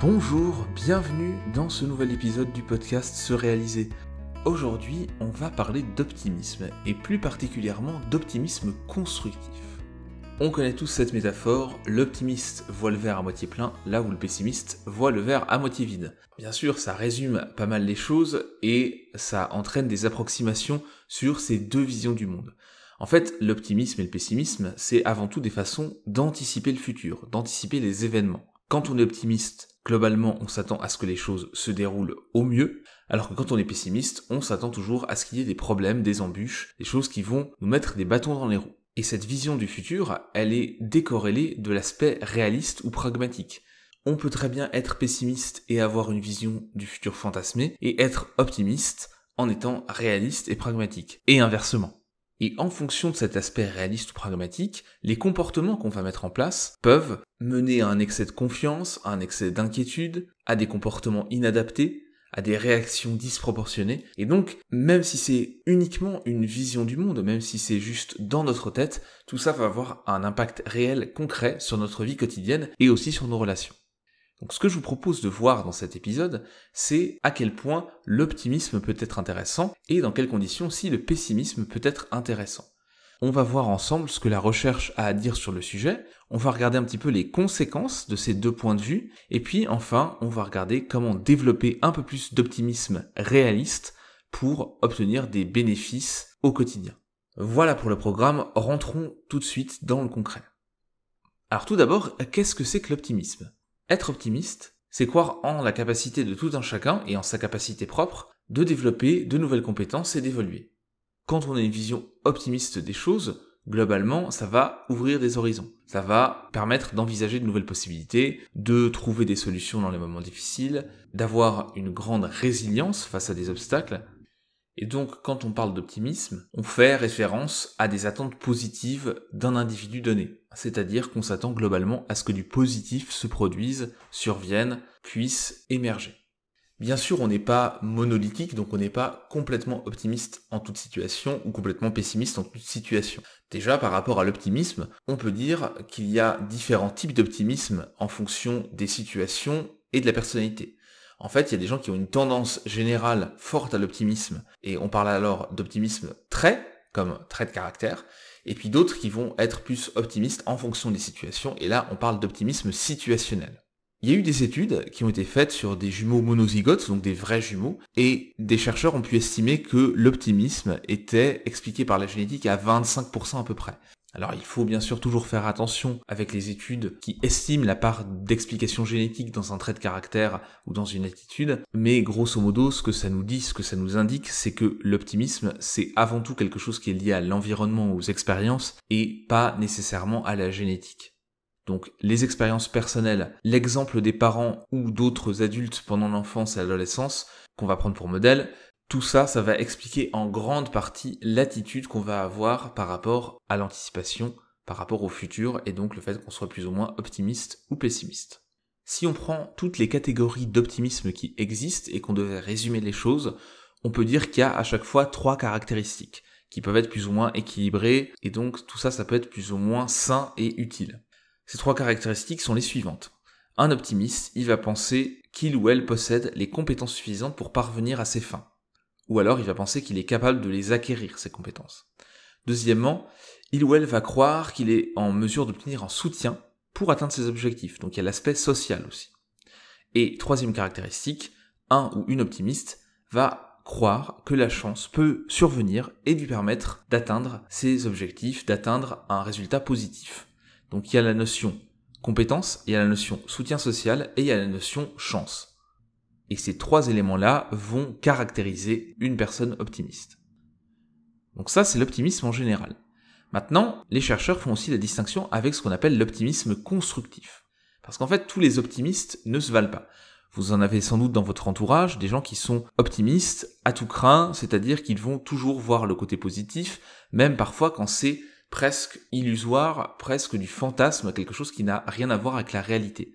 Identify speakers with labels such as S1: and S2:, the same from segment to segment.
S1: Bonjour, bienvenue dans ce nouvel épisode du podcast Se réaliser. Aujourd'hui, on va parler d'optimisme, et plus particulièrement d'optimisme constructif. On connaît tous cette métaphore, l'optimiste voit le verre à moitié plein, là où le pessimiste voit le verre à moitié vide. Bien sûr, ça résume pas mal les choses, et ça entraîne des approximations sur ces deux visions du monde. En fait, l'optimisme et le pessimisme, c'est avant tout des façons d'anticiper le futur, d'anticiper les événements. Quand on est optimiste, globalement, on s'attend à ce que les choses se déroulent au mieux, alors que quand on est pessimiste, on s'attend toujours à ce qu'il y ait des problèmes, des embûches, des choses qui vont nous mettre des bâtons dans les roues. Et cette vision du futur, elle est décorrélée de l'aspect réaliste ou pragmatique. On peut très bien être pessimiste et avoir une vision du futur fantasmé, et être optimiste en étant réaliste et pragmatique, et inversement. Et en fonction de cet aspect réaliste ou pragmatique, les comportements qu'on va mettre en place peuvent mener à un excès de confiance, à un excès d'inquiétude, à des comportements inadaptés, à des réactions disproportionnées. Et donc, même si c'est uniquement une vision du monde, même si c'est juste dans notre tête, tout ça va avoir un impact réel, concret sur notre vie quotidienne et aussi sur nos relations. Donc ce que je vous propose de voir dans cet épisode, c'est à quel point l'optimisme peut être intéressant et dans quelles conditions si le pessimisme peut être intéressant. On va voir ensemble ce que la recherche a à dire sur le sujet, on va regarder un petit peu les conséquences de ces deux points de vue, et puis enfin on va regarder comment développer un peu plus d'optimisme réaliste pour obtenir des bénéfices au quotidien. Voilà pour le programme, rentrons tout de suite dans le concret. Alors tout d'abord, qu'est-ce que c'est que l'optimisme être optimiste, c'est croire en la capacité de tout un chacun et en sa capacité propre de développer de nouvelles compétences et d'évoluer. Quand on a une vision optimiste des choses, globalement, ça va ouvrir des horizons. Ça va permettre d'envisager de nouvelles possibilités, de trouver des solutions dans les moments difficiles, d'avoir une grande résilience face à des obstacles. Et donc, quand on parle d'optimisme, on fait référence à des attentes positives d'un individu donné c'est-à-dire qu'on s'attend globalement à ce que du positif se produise, survienne, puisse émerger. Bien sûr, on n'est pas monolithique, donc on n'est pas complètement optimiste en toute situation ou complètement pessimiste en toute situation. Déjà, par rapport à l'optimisme, on peut dire qu'il y a différents types d'optimisme en fonction des situations et de la personnalité. En fait, il y a des gens qui ont une tendance générale forte à l'optimisme, et on parle alors d'optimisme trait, comme trait de caractère, et puis d'autres qui vont être plus optimistes en fonction des situations, et là on parle d'optimisme situationnel. Il y a eu des études qui ont été faites sur des jumeaux monozygotes, donc des vrais jumeaux, et des chercheurs ont pu estimer que l'optimisme était expliqué par la génétique à 25% à peu près. Alors il faut bien sûr toujours faire attention avec les études qui estiment la part d'explication génétique dans un trait de caractère ou dans une attitude, mais grosso modo ce que ça nous dit, ce que ça nous indique, c'est que l'optimisme c'est avant tout quelque chose qui est lié à l'environnement, aux expériences, et pas nécessairement à la génétique. Donc les expériences personnelles, l'exemple des parents ou d'autres adultes pendant l'enfance et l'adolescence qu'on va prendre pour modèle, tout ça, ça va expliquer en grande partie l'attitude qu'on va avoir par rapport à l'anticipation, par rapport au futur, et donc le fait qu'on soit plus ou moins optimiste ou pessimiste. Si on prend toutes les catégories d'optimisme qui existent et qu'on devait résumer les choses, on peut dire qu'il y a à chaque fois trois caractéristiques qui peuvent être plus ou moins équilibrées, et donc tout ça, ça peut être plus ou moins sain et utile. Ces trois caractéristiques sont les suivantes. Un optimiste, il va penser qu'il ou elle possède les compétences suffisantes pour parvenir à ses fins ou alors il va penser qu'il est capable de les acquérir, ces compétences. Deuxièmement, il ou elle va croire qu'il est en mesure d'obtenir un soutien pour atteindre ses objectifs, donc il y a l'aspect social aussi. Et troisième caractéristique, un ou une optimiste va croire que la chance peut survenir et lui permettre d'atteindre ses objectifs, d'atteindre un résultat positif. Donc il y a la notion compétence, il y a la notion soutien social et il y a la notion chance. Et ces trois éléments-là vont caractériser une personne optimiste. Donc ça, c'est l'optimisme en général. Maintenant, les chercheurs font aussi la distinction avec ce qu'on appelle l'optimisme constructif. Parce qu'en fait, tous les optimistes ne se valent pas. Vous en avez sans doute dans votre entourage des gens qui sont optimistes à tout craint, c'est-à-dire qu'ils vont toujours voir le côté positif, même parfois quand c'est presque illusoire, presque du fantasme, quelque chose qui n'a rien à voir avec la réalité.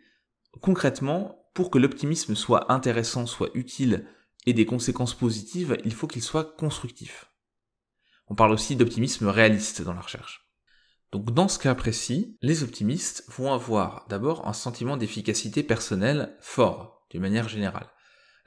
S1: Concrètement, pour que l'optimisme soit intéressant, soit utile et des conséquences positives, il faut qu'il soit constructif. On parle aussi d'optimisme réaliste dans la recherche. Donc dans ce cas précis, les optimistes vont avoir d'abord un sentiment d'efficacité personnelle fort, d'une manière générale.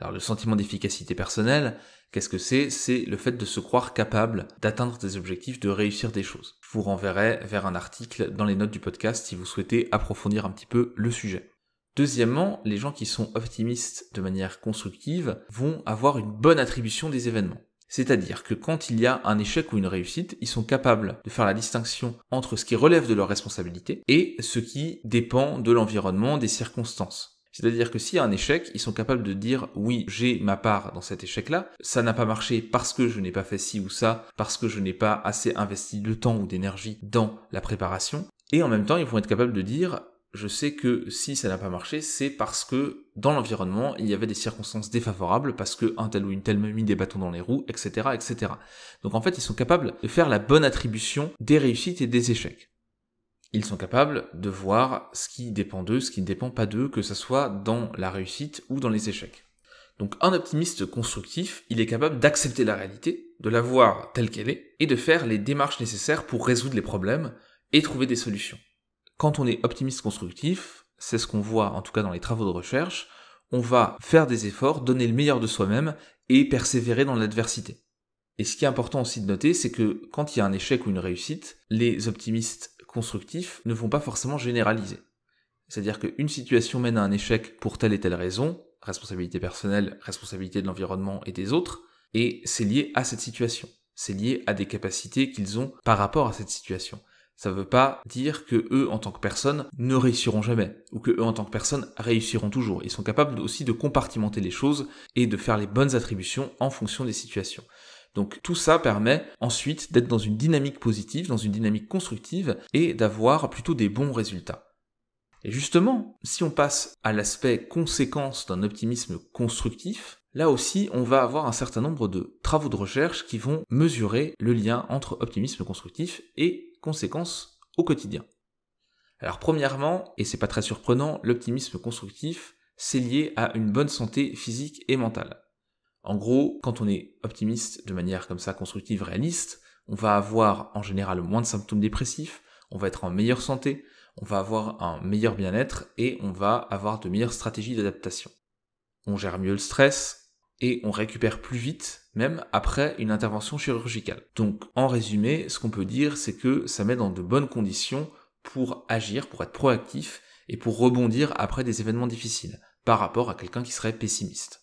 S1: Alors le sentiment d'efficacité personnelle, qu'est-ce que c'est C'est le fait de se croire capable d'atteindre des objectifs, de réussir des choses. Je vous renverrai vers un article dans les notes du podcast si vous souhaitez approfondir un petit peu le sujet. Deuxièmement, les gens qui sont optimistes de manière constructive vont avoir une bonne attribution des événements. C'est-à-dire que quand il y a un échec ou une réussite, ils sont capables de faire la distinction entre ce qui relève de leur responsabilité et ce qui dépend de l'environnement, des circonstances. C'est-à-dire que s'il y a un échec, ils sont capables de dire oui, j'ai ma part dans cet échec-là, ça n'a pas marché parce que je n'ai pas fait ci ou ça, parce que je n'ai pas assez investi de temps ou d'énergie dans la préparation. Et en même temps, ils vont être capables de dire je sais que si ça n'a pas marché, c'est parce que dans l'environnement, il y avait des circonstances défavorables, parce que un tel ou une telle m'a mis des bâtons dans les roues, etc., etc. Donc en fait, ils sont capables de faire la bonne attribution des réussites et des échecs. Ils sont capables de voir ce qui dépend d'eux, ce qui ne dépend pas d'eux, que ce soit dans la réussite ou dans les échecs. Donc un optimiste constructif, il est capable d'accepter la réalité, de la voir telle qu'elle est, et de faire les démarches nécessaires pour résoudre les problèmes et trouver des solutions. Quand on est optimiste constructif, c'est ce qu'on voit en tout cas dans les travaux de recherche, on va faire des efforts, donner le meilleur de soi-même et persévérer dans l'adversité. Et ce qui est important aussi de noter, c'est que quand il y a un échec ou une réussite, les optimistes constructifs ne vont pas forcément généraliser. C'est-à-dire qu'une situation mène à un échec pour telle et telle raison, responsabilité personnelle, responsabilité de l'environnement et des autres, et c'est lié à cette situation. C'est lié à des capacités qu'ils ont par rapport à cette situation ça ne veut pas dire que eux en tant que personnes ne réussiront jamais ou que eux en tant que personnes réussiront toujours. Ils sont capables aussi de compartimenter les choses et de faire les bonnes attributions en fonction des situations. Donc tout ça permet ensuite d'être dans une dynamique positive, dans une dynamique constructive et d'avoir plutôt des bons résultats. Et justement, si on passe à l'aspect conséquence d'un optimisme constructif, là aussi on va avoir un certain nombre de travaux de recherche qui vont mesurer le lien entre optimisme constructif et conséquences au quotidien. Alors premièrement, et c'est pas très surprenant, l'optimisme constructif, c'est lié à une bonne santé physique et mentale. En gros, quand on est optimiste de manière comme ça constructive, réaliste, on va avoir en général moins de symptômes dépressifs, on va être en meilleure santé, on va avoir un meilleur bien-être et on va avoir de meilleures stratégies d'adaptation. On gère mieux le stress et on récupère plus vite même après une intervention chirurgicale. Donc en résumé, ce qu'on peut dire, c'est que ça met dans de bonnes conditions pour agir, pour être proactif et pour rebondir après des événements difficiles, par rapport à quelqu'un qui serait pessimiste.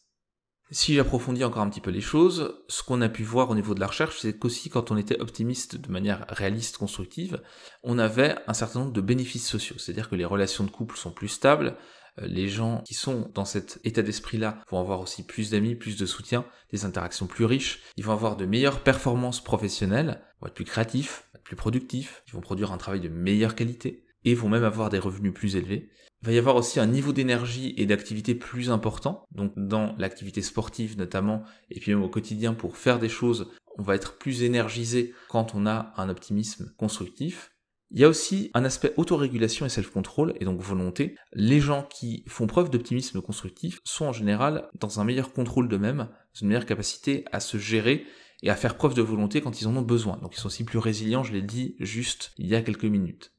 S1: Si j'approfondis encore un petit peu les choses, ce qu'on a pu voir au niveau de la recherche, c'est qu'aussi quand on était optimiste de manière réaliste, constructive, on avait un certain nombre de bénéfices sociaux, c'est-à-dire que les relations de couple sont plus stables, euh, les gens qui sont dans cet état d'esprit-là vont avoir aussi plus d'amis, plus de soutien, des interactions plus riches, ils vont avoir de meilleures performances professionnelles, vont être plus créatifs, plus productifs, ils vont produire un travail de meilleure qualité et vont même avoir des revenus plus élevés. Il va y avoir aussi un niveau d'énergie et d'activité plus important, donc dans l'activité sportive notamment, et puis même au quotidien pour faire des choses, on va être plus énergisé quand on a un optimisme constructif. Il y a aussi un aspect autorégulation et self-control, et donc volonté. Les gens qui font preuve d'optimisme constructif sont en général dans un meilleur contrôle d'eux-mêmes, une meilleure capacité à se gérer et à faire preuve de volonté quand ils en ont besoin. Donc ils sont aussi plus résilients, je l'ai dit juste il y a quelques minutes.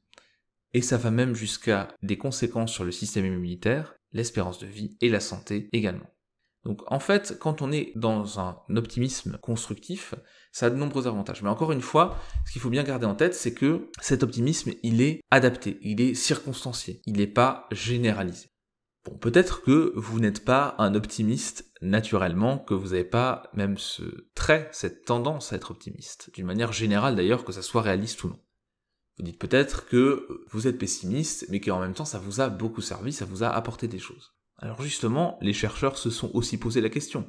S1: Et ça va même jusqu'à des conséquences sur le système immunitaire, l'espérance de vie et la santé également. Donc en fait, quand on est dans un optimisme constructif, ça a de nombreux avantages. Mais encore une fois, ce qu'il faut bien garder en tête, c'est que cet optimisme, il est adapté, il est circonstancié, il n'est pas généralisé. Bon, peut-être que vous n'êtes pas un optimiste naturellement, que vous n'avez pas même ce trait, cette tendance à être optimiste, d'une manière générale d'ailleurs, que ça soit réaliste ou non. Vous dites peut-être que vous êtes pessimiste, mais qu'en même temps ça vous a beaucoup servi, ça vous a apporté des choses. Alors justement, les chercheurs se sont aussi posé la question.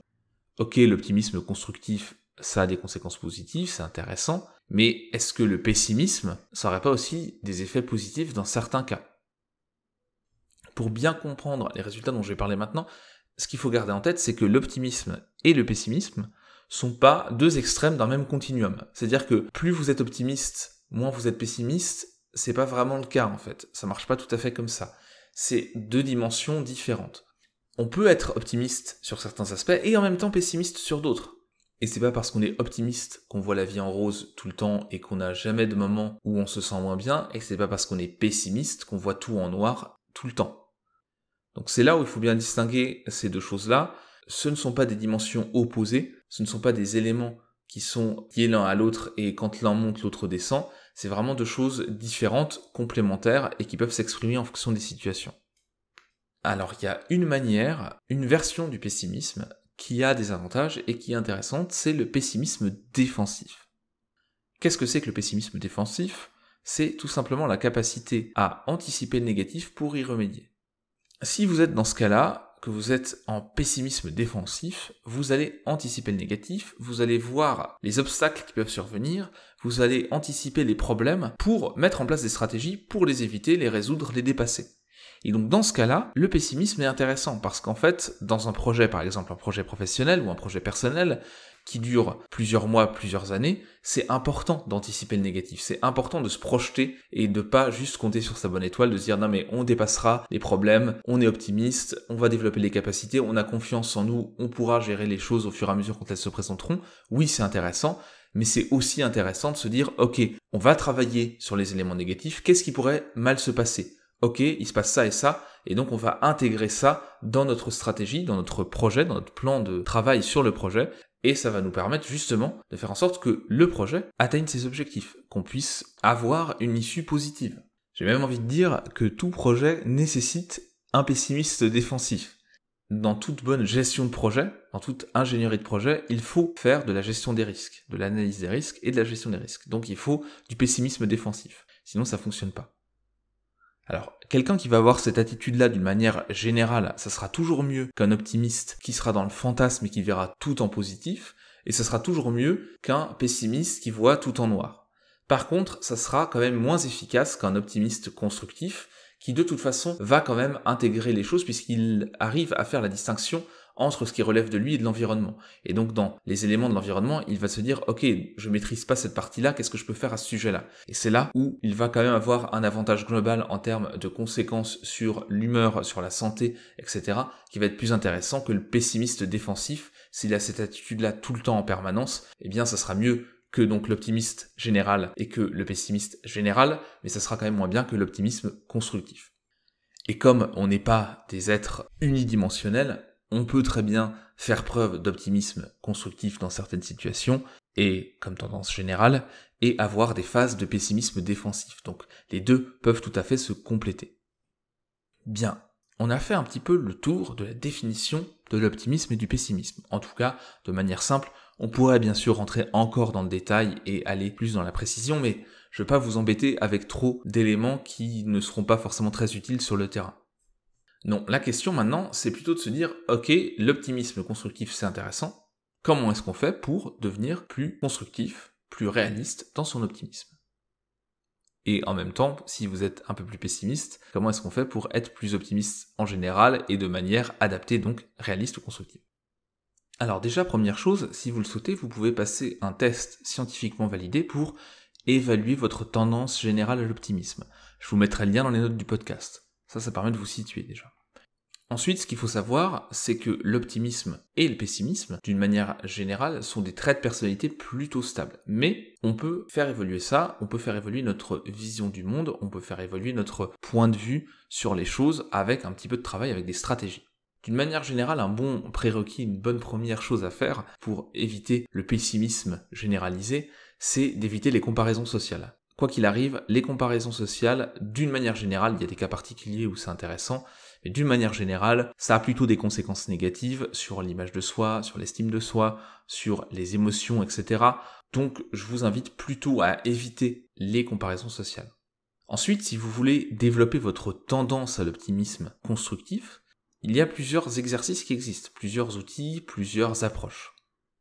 S1: Ok, l'optimisme constructif, ça a des conséquences positives, c'est intéressant, mais est-ce que le pessimisme, ça n'aurait pas aussi des effets positifs dans certains cas Pour bien comprendre les résultats dont je vais parler maintenant, ce qu'il faut garder en tête, c'est que l'optimisme et le pessimisme sont pas deux extrêmes d'un même continuum. C'est-à-dire que plus vous êtes optimiste, moins vous êtes pessimiste, c'est pas vraiment le cas en fait. Ça marche pas tout à fait comme ça c'est deux dimensions différentes. On peut être optimiste sur certains aspects et en même temps pessimiste sur d'autres. Et c'est pas parce qu'on est optimiste qu'on voit la vie en rose tout le temps et qu'on n'a jamais de moment où on se sent moins bien, et c'est pas parce qu'on est pessimiste qu'on voit tout en noir tout le temps. Donc c'est là où il faut bien distinguer ces deux choses-là. Ce ne sont pas des dimensions opposées, ce ne sont pas des éléments qui sont liés l'un à l'autre et quand l'un monte, l'autre descend, c'est vraiment deux choses différentes, complémentaires et qui peuvent s'exprimer en fonction des situations. Alors il y a une manière, une version du pessimisme qui a des avantages et qui est intéressante, c'est le pessimisme défensif. Qu'est-ce que c'est que le pessimisme défensif C'est tout simplement la capacité à anticiper le négatif pour y remédier. Si vous êtes dans ce cas-là, que vous êtes en pessimisme défensif, vous allez anticiper le négatif, vous allez voir les obstacles qui peuvent survenir, vous allez anticiper les problèmes pour mettre en place des stratégies pour les éviter, les résoudre, les dépasser. Et donc dans ce cas-là, le pessimisme est intéressant parce qu'en fait, dans un projet, par exemple un projet professionnel ou un projet personnel, qui dure plusieurs mois, plusieurs années, c'est important d'anticiper le négatif. C'est important de se projeter et de pas juste compter sur sa bonne étoile, de se dire non mais on dépassera les problèmes, on est optimiste, on va développer les capacités, on a confiance en nous, on pourra gérer les choses au fur et à mesure quand elles se présenteront. Oui, c'est intéressant, mais c'est aussi intéressant de se dire ok, on va travailler sur les éléments négatifs, qu'est-ce qui pourrait mal se passer Ok, il se passe ça et ça, et donc on va intégrer ça dans notre stratégie, dans notre projet, dans notre plan de travail sur le projet, et ça va nous permettre justement de faire en sorte que le projet atteigne ses objectifs, qu'on puisse avoir une issue positive. J'ai même envie de dire que tout projet nécessite un pessimiste défensif. Dans toute bonne gestion de projet, dans toute ingénierie de projet, il faut faire de la gestion des risques, de l'analyse des risques et de la gestion des risques. Donc il faut du pessimisme défensif. Sinon ça fonctionne pas. Alors, quelqu'un qui va avoir cette attitude-là d'une manière générale, ça sera toujours mieux qu'un optimiste qui sera dans le fantasme et qui verra tout en positif, et ça sera toujours mieux qu'un pessimiste qui voit tout en noir. Par contre, ça sera quand même moins efficace qu'un optimiste constructif qui de toute façon va quand même intégrer les choses puisqu'il arrive à faire la distinction entre ce qui relève de lui et de l'environnement. Et donc dans les éléments de l'environnement, il va se dire ok, je maîtrise pas cette partie-là, qu'est-ce que je peux faire à ce sujet-là Et c'est là où il va quand même avoir un avantage global en termes de conséquences sur l'humeur, sur la santé, etc., qui va être plus intéressant que le pessimiste défensif. S'il a cette attitude-là tout le temps en permanence, eh bien ça sera mieux que donc l'optimiste général et que le pessimiste général, mais ça sera quand même moins bien que l'optimisme constructif. Et comme on n'est pas des êtres unidimensionnels, on peut très bien faire preuve d'optimisme constructif dans certaines situations, et comme tendance générale, et avoir des phases de pessimisme défensif. Donc les deux peuvent tout à fait se compléter. Bien, on a fait un petit peu le tour de la définition de l'optimisme et du pessimisme. En tout cas, de manière simple, on pourrait bien sûr rentrer encore dans le détail et aller plus dans la précision, mais je ne vais pas vous embêter avec trop d'éléments qui ne seront pas forcément très utiles sur le terrain. Non, la question maintenant, c'est plutôt de se dire, ok, l'optimisme constructif, c'est intéressant. Comment est-ce qu'on fait pour devenir plus constructif, plus réaliste dans son optimisme Et en même temps, si vous êtes un peu plus pessimiste, comment est-ce qu'on fait pour être plus optimiste en général et de manière adaptée, donc réaliste ou constructive alors déjà, première chose, si vous le souhaitez, vous pouvez passer un test scientifiquement validé pour évaluer votre tendance générale à l'optimisme. Je vous mettrai le lien dans les notes du podcast. Ça, ça permet de vous situer déjà. Ensuite, ce qu'il faut savoir, c'est que l'optimisme et le pessimisme, d'une manière générale, sont des traits de personnalité plutôt stables. Mais on peut faire évoluer ça, on peut faire évoluer notre vision du monde, on peut faire évoluer notre point de vue sur les choses avec un petit peu de travail, avec des stratégies. D'une manière générale, un bon prérequis, une bonne première chose à faire pour éviter le pessimisme généralisé, c'est d'éviter les comparaisons sociales quoi qu'il arrive, les comparaisons sociales, d'une manière générale, il y a des cas particuliers où c'est intéressant, mais d'une manière générale, ça a plutôt des conséquences négatives sur l'image de soi, sur l'estime de soi, sur les émotions, etc. Donc je vous invite plutôt à éviter les comparaisons sociales. Ensuite, si vous voulez développer votre tendance à l'optimisme constructif, il y a plusieurs exercices qui existent, plusieurs outils, plusieurs approches.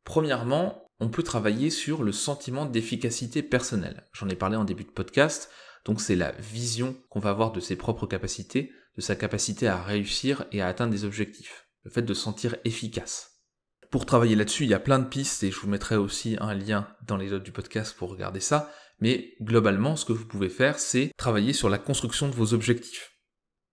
S1: Premièrement, on peut travailler sur le sentiment d'efficacité personnelle. J'en ai parlé en début de podcast, donc c'est la vision qu'on va avoir de ses propres capacités, de sa capacité à réussir et à atteindre des objectifs, le fait de sentir efficace. Pour travailler là-dessus, il y a plein de pistes et je vous mettrai aussi un lien dans les notes du podcast pour regarder ça, mais globalement, ce que vous pouvez faire, c'est travailler sur la construction de vos objectifs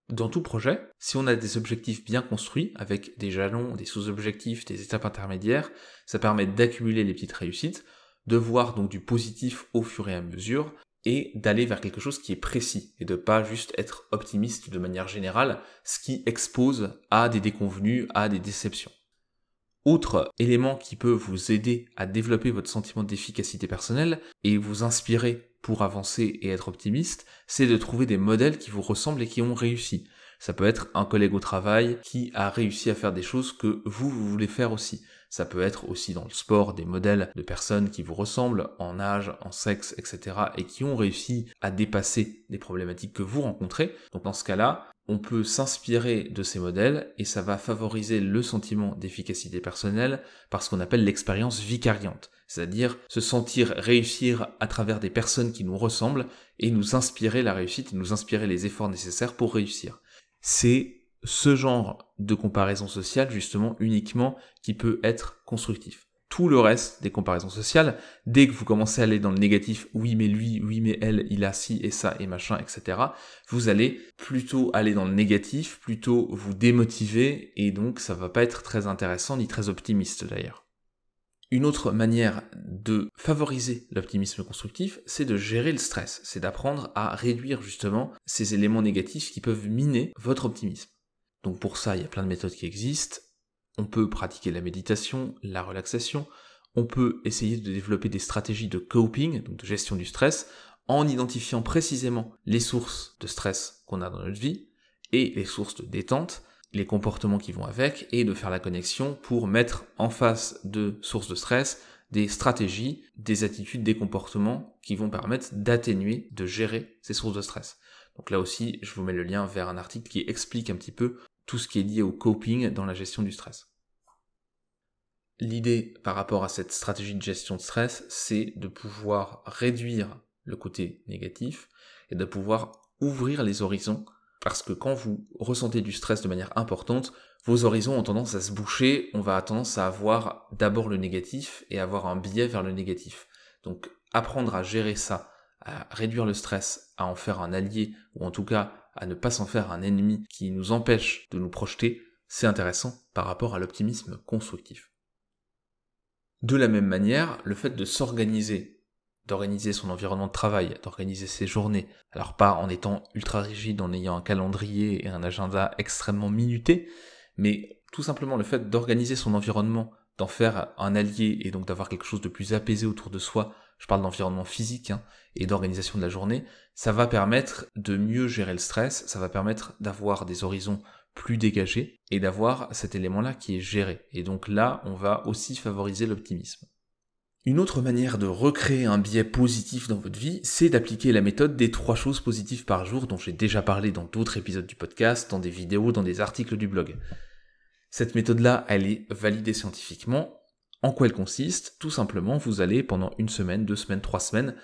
S1: dans tout projet, si on a des objectifs bien construits, avec des jalons, des sous-objectifs, des étapes intermédiaires, ça permet d'accumuler les petites réussites, de voir donc du positif au fur et à mesure, et d'aller vers quelque chose qui est précis, et de pas juste être optimiste de manière générale, ce qui expose à des déconvenus, à des déceptions. Autre élément qui peut vous aider à développer votre sentiment d'efficacité personnelle et vous inspirer pour avancer et être optimiste, c'est de trouver des modèles qui vous ressemblent et qui ont réussi. Ça peut être un collègue au travail qui a réussi à faire des choses que vous, vous voulez faire aussi. Ça peut être aussi dans le sport des modèles de personnes qui vous ressemblent en âge, en sexe, etc. et qui ont réussi à dépasser des problématiques que vous rencontrez. Donc dans ce cas-là, on peut s'inspirer de ces modèles et ça va favoriser le sentiment d'efficacité personnelle par ce qu'on appelle l'expérience vicariante c'est-à-dire se sentir réussir à travers des personnes qui nous ressemblent et nous inspirer la réussite et nous inspirer les efforts nécessaires pour réussir. C'est ce genre de comparaison sociale justement uniquement qui peut être constructif. Tout le reste des comparaisons sociales, dès que vous commencez à aller dans le négatif, oui mais lui, oui mais elle, il a ci et ça et machin, etc., vous allez plutôt aller dans le négatif, plutôt vous démotiver et donc ça va pas être très intéressant ni très optimiste d'ailleurs. Une autre manière de favoriser l'optimisme constructif, c'est de gérer le stress, c'est d'apprendre à réduire justement ces éléments négatifs qui peuvent miner votre optimisme. Donc pour ça, il y a plein de méthodes qui existent. On peut pratiquer la méditation, la relaxation, on peut essayer de développer des stratégies de coping, donc de gestion du stress, en identifiant précisément les sources de stress qu'on a dans notre vie et les sources de détente, les comportements qui vont avec et de faire la connexion pour mettre en face de sources de stress des stratégies, des attitudes, des comportements qui vont permettre d'atténuer, de gérer ces sources de stress. Donc là aussi, je vous mets le lien vers un article qui explique un petit peu tout ce qui est lié au coping dans la gestion du stress. L'idée par rapport à cette stratégie de gestion de stress, c'est de pouvoir réduire le côté négatif et de pouvoir ouvrir les horizons parce que quand vous ressentez du stress de manière importante, vos horizons ont tendance à se boucher, on va tendance à avoir d'abord le négatif et avoir un biais vers le négatif. Donc apprendre à gérer ça, à réduire le stress, à en faire un allié, ou en tout cas à ne pas s'en faire un ennemi qui nous empêche de nous projeter, c'est intéressant par rapport à l'optimisme constructif. De la même manière, le fait de s'organiser d'organiser son environnement de travail, d'organiser ses journées. Alors pas en étant ultra rigide, en ayant un calendrier et un agenda extrêmement minuté, mais tout simplement le fait d'organiser son environnement, d'en faire un allié et donc d'avoir quelque chose de plus apaisé autour de soi, je parle d'environnement physique hein, et d'organisation de la journée, ça va permettre de mieux gérer le stress, ça va permettre d'avoir des horizons plus dégagés et d'avoir cet élément-là qui est géré. Et donc là, on va aussi favoriser l'optimisme. Une autre manière de recréer un biais positif dans votre vie, c'est d'appliquer la méthode des trois choses positives par jour dont j'ai déjà parlé dans d'autres épisodes du podcast, dans des vidéos, dans des articles du blog. Cette méthode-là, elle est validée scientifiquement. En quoi elle consiste Tout simplement, vous allez pendant une semaine, deux semaines, trois semaines,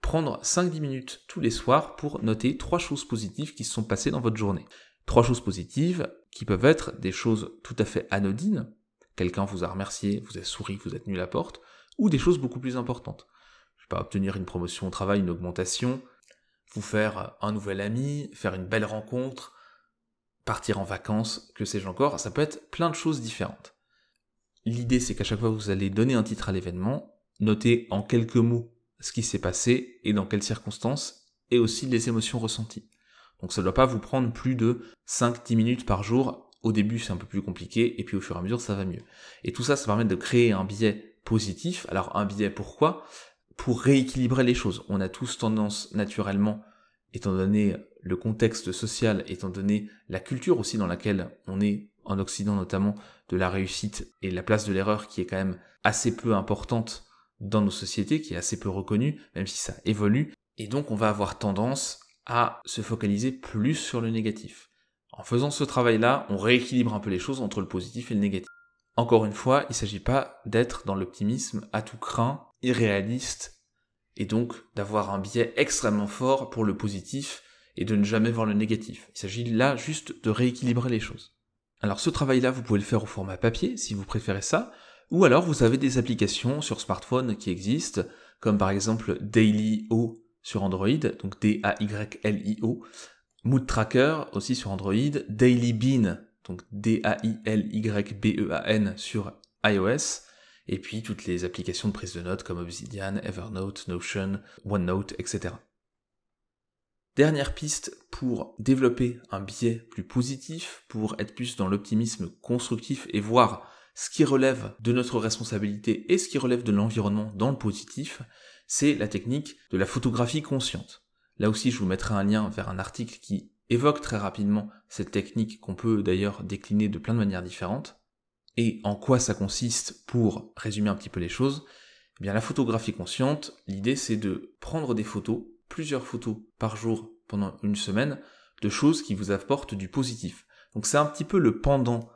S1: prendre 5-10 minutes tous les soirs pour noter trois choses positives qui se sont passées dans votre journée. Trois choses positives qui peuvent être des choses tout à fait anodines. Quelqu'un vous a remercié, vous a souri, vous a tenu la porte ou des choses beaucoup plus importantes. Je sais pas, obtenir une promotion au travail, une augmentation, vous faire un nouvel ami, faire une belle rencontre, partir en vacances, que sais-je encore, ça peut être plein de choses différentes. L'idée c'est qu'à chaque fois que vous allez donner un titre à l'événement, notez en quelques mots ce qui s'est passé et dans quelles circonstances, et aussi les émotions ressenties. Donc ça ne doit pas vous prendre plus de 5-10 minutes par jour. Au début c'est un peu plus compliqué, et puis au fur et à mesure ça va mieux. Et tout ça, ça permet de créer un biais positif. Alors un biais pourquoi Pour rééquilibrer les choses. On a tous tendance naturellement, étant donné le contexte social, étant donné la culture aussi dans laquelle on est, en Occident notamment, de la réussite et la place de l'erreur qui est quand même assez peu importante dans nos sociétés, qui est assez peu reconnue, même si ça évolue. Et donc on va avoir tendance à se focaliser plus sur le négatif. En faisant ce travail-là, on rééquilibre un peu les choses entre le positif et le négatif. Encore une fois, il ne s'agit pas d'être dans l'optimisme à tout craint, irréaliste, et donc d'avoir un biais extrêmement fort pour le positif et de ne jamais voir le négatif. Il s'agit là juste de rééquilibrer les choses. Alors ce travail-là, vous pouvez le faire au format papier si vous préférez ça, ou alors vous avez des applications sur smartphone qui existent, comme par exemple DailyO sur Android, donc D-A-Y-L-I-O, Mood Tracker aussi sur Android, Daily Bean donc D-A-I-L-Y-B-E-A-N sur iOS, et puis toutes les applications de prise de notes comme Obsidian, Evernote, Notion, OneNote, etc. Dernière piste pour développer un biais plus positif, pour être plus dans l'optimisme constructif et voir ce qui relève de notre responsabilité et ce qui relève de l'environnement dans le positif, c'est la technique de la photographie consciente. Là aussi, je vous mettrai un lien vers un article qui évoque très rapidement cette technique qu'on peut d'ailleurs décliner de plein de manières différentes, et en quoi ça consiste pour résumer un petit peu les choses, eh bien la photographie consciente, l'idée c'est de prendre des photos, plusieurs photos par jour pendant une semaine, de choses qui vous apportent du positif. Donc c'est un petit peu le pendant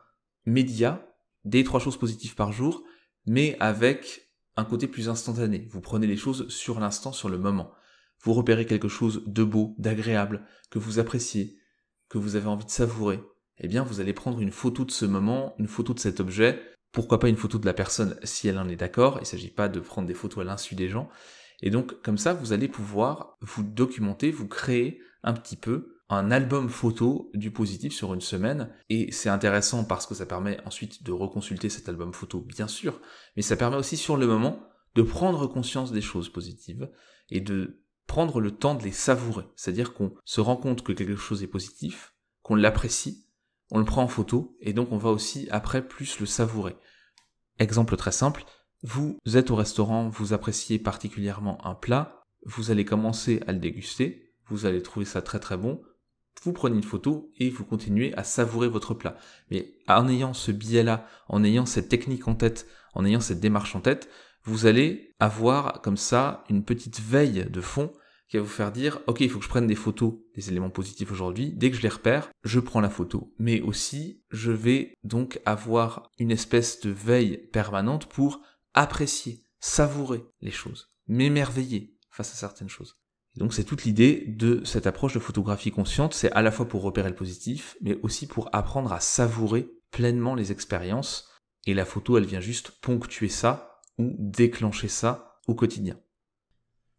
S1: média des trois choses positives par jour, mais avec un côté plus instantané. Vous prenez les choses sur l'instant, sur le moment vous repérez quelque chose de beau, d'agréable, que vous appréciez, que vous avez envie de savourer, eh bien vous allez prendre une photo de ce moment, une photo de cet objet, pourquoi pas une photo de la personne si elle en est d'accord, il ne s'agit pas de prendre des photos à l'insu des gens, et donc comme ça vous allez pouvoir vous documenter, vous créer un petit peu un album photo du positif sur une semaine et c'est intéressant parce que ça permet ensuite de reconsulter cet album photo bien sûr mais ça permet aussi sur le moment de prendre conscience des choses positives et de prendre le temps de les savourer. C'est-à-dire qu'on se rend compte que quelque chose est positif, qu'on l'apprécie, on le prend en photo, et donc on va aussi après plus le savourer. Exemple très simple, vous êtes au restaurant, vous appréciez particulièrement un plat, vous allez commencer à le déguster, vous allez trouver ça très très bon, vous prenez une photo et vous continuez à savourer votre plat. Mais en ayant ce biais-là, en ayant cette technique en tête, en ayant cette démarche en tête, vous allez avoir comme ça une petite veille de fond qui va vous faire dire, ok, il faut que je prenne des photos des éléments positifs aujourd'hui. Dès que je les repère, je prends la photo. Mais aussi, je vais donc avoir une espèce de veille permanente pour apprécier, savourer les choses, m'émerveiller face à certaines choses. donc c'est toute l'idée de cette approche de photographie consciente, c'est à la fois pour repérer le positif, mais aussi pour apprendre à savourer pleinement les expériences. Et la photo, elle vient juste ponctuer ça ou déclencher ça au quotidien.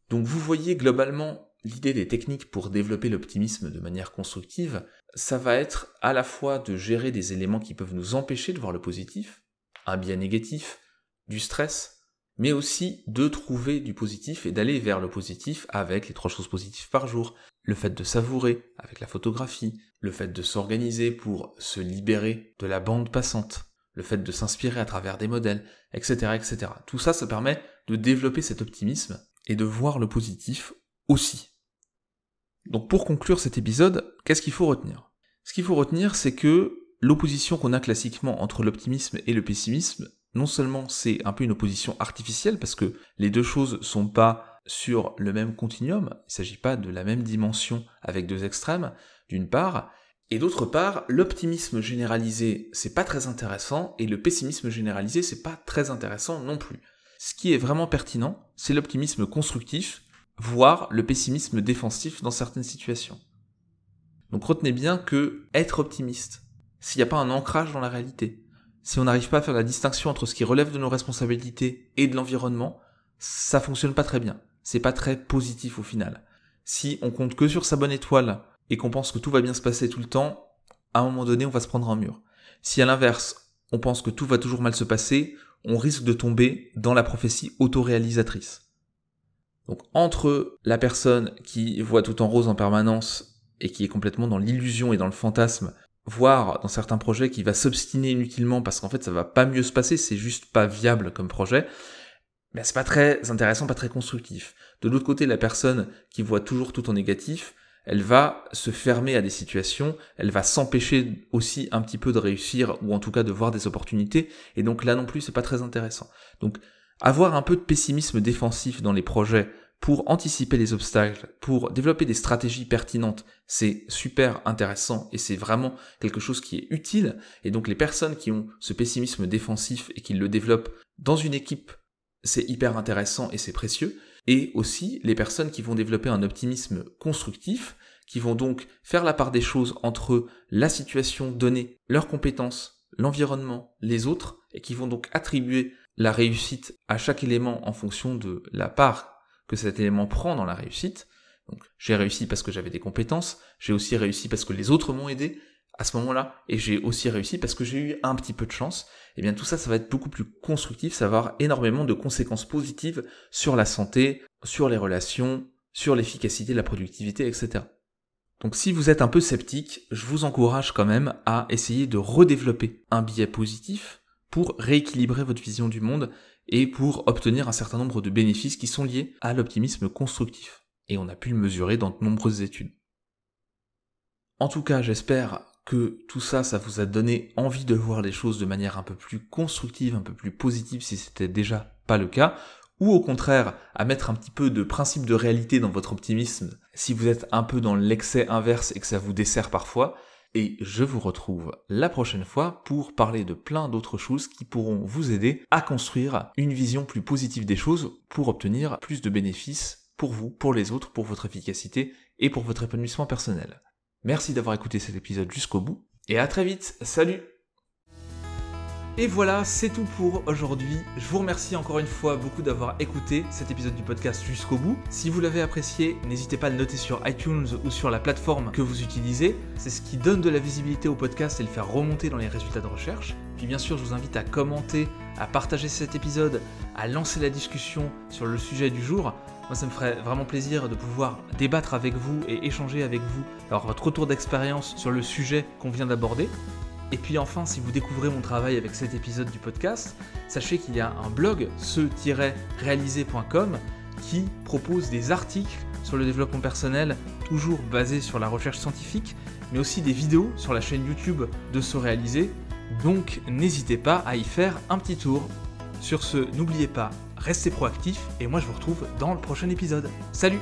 S1: Donc vous voyez globalement l'idée des techniques pour développer l'optimisme de manière constructive, ça va être à la fois de gérer des éléments qui peuvent nous empêcher de voir le positif, un bien négatif, du stress, mais aussi de trouver du positif et d'aller vers le positif avec les trois choses positives par jour, le fait de savourer avec la photographie, le fait de s'organiser pour se libérer de la bande passante, le fait de s'inspirer à travers des modèles, etc., etc. Tout ça, ça permet de développer cet optimisme et de voir le positif aussi. Donc pour conclure cet épisode, qu'est-ce qu'il faut retenir Ce qu'il faut retenir, c'est que l'opposition qu'on a classiquement entre l'optimisme et le pessimisme, non seulement c'est un peu une opposition artificielle, parce que les deux choses sont pas sur le même continuum, il ne s'agit pas de la même dimension avec deux extrêmes, d'une part, et d'autre part, l'optimisme généralisé, c'est pas très intéressant, et le pessimisme généralisé, c'est pas très intéressant non plus. Ce qui est vraiment pertinent, c'est l'optimisme constructif, voire le pessimisme défensif dans certaines situations. Donc retenez bien que être optimiste, s'il n'y a pas un ancrage dans la réalité, si on n'arrive pas à faire la distinction entre ce qui relève de nos responsabilités et de l'environnement, ça fonctionne pas très bien. C'est pas très positif au final. Si on compte que sur sa bonne étoile, et qu'on pense que tout va bien se passer tout le temps, à un moment donné, on va se prendre un mur. Si à l'inverse, on pense que tout va toujours mal se passer, on risque de tomber dans la prophétie autoréalisatrice. Donc entre la personne qui voit tout en rose en permanence et qui est complètement dans l'illusion et dans le fantasme, voire dans certains projets qui va s'obstiner inutilement parce qu'en fait ça va pas mieux se passer, c'est juste pas viable comme projet, ben c'est pas très intéressant, pas très constructif. De l'autre côté, la personne qui voit toujours tout en négatif, elle va se fermer à des situations, elle va s'empêcher aussi un petit peu de réussir ou en tout cas de voir des opportunités. Et donc là non plus, c'est pas très intéressant. Donc avoir un peu de pessimisme défensif dans les projets pour anticiper les obstacles, pour développer des stratégies pertinentes, c'est super intéressant et c'est vraiment quelque chose qui est utile. Et donc les personnes qui ont ce pessimisme défensif et qui le développent dans une équipe, c'est hyper intéressant et c'est précieux et aussi les personnes qui vont développer un optimisme constructif, qui vont donc faire la part des choses entre la situation donnée, leurs compétences, l'environnement, les autres, et qui vont donc attribuer la réussite à chaque élément en fonction de la part que cet élément prend dans la réussite. Donc j'ai réussi parce que j'avais des compétences, j'ai aussi réussi parce que les autres m'ont aidé à ce moment-là, et j'ai aussi réussi parce que j'ai eu un petit peu de chance, eh bien tout ça, ça va être beaucoup plus constructif, ça va avoir énormément de conséquences positives sur la santé, sur les relations, sur l'efficacité, la productivité, etc. Donc si vous êtes un peu sceptique, je vous encourage quand même à essayer de redévelopper un biais positif pour rééquilibrer votre vision du monde et pour obtenir un certain nombre de bénéfices qui sont liés à l'optimisme constructif. Et on a pu le mesurer dans de nombreuses études. En tout cas, j'espère que tout ça, ça vous a donné envie de voir les choses de manière un peu plus constructive, un peu plus positive si c'était déjà pas le cas, ou au contraire à mettre un petit peu de principe de réalité dans votre optimisme si vous êtes un peu dans l'excès inverse et que ça vous dessert parfois. Et je vous retrouve la prochaine fois pour parler de plein d'autres choses qui pourront vous aider à construire une vision plus positive des choses pour obtenir plus de bénéfices pour vous, pour les autres, pour votre efficacité et pour votre épanouissement personnel. Merci d'avoir écouté cet épisode jusqu'au bout, et à très vite, salut et voilà, c'est tout pour aujourd'hui. Je vous remercie encore une fois beaucoup d'avoir écouté cet épisode du podcast jusqu'au bout. Si vous l'avez apprécié, n'hésitez pas à le noter sur iTunes ou sur la plateforme que vous utilisez. C'est ce qui donne de la visibilité au podcast et le faire remonter dans les résultats de recherche. Puis bien sûr, je vous invite à commenter, à partager cet épisode, à lancer la discussion sur le sujet du jour. Moi, ça me ferait vraiment plaisir de pouvoir débattre avec vous et échanger avec vous, alors votre retour d'expérience sur le sujet qu'on vient d'aborder. Et puis enfin, si vous découvrez mon travail avec cet épisode du podcast, sachez qu'il y a un blog, ce-réalisé.com, qui propose des articles sur le développement personnel, toujours basés sur la recherche scientifique, mais aussi des vidéos sur la chaîne YouTube de Se Réaliser. Donc n'hésitez pas à y faire un petit tour. Sur ce, n'oubliez pas restez proactifs et moi je vous retrouve dans le prochain épisode. Salut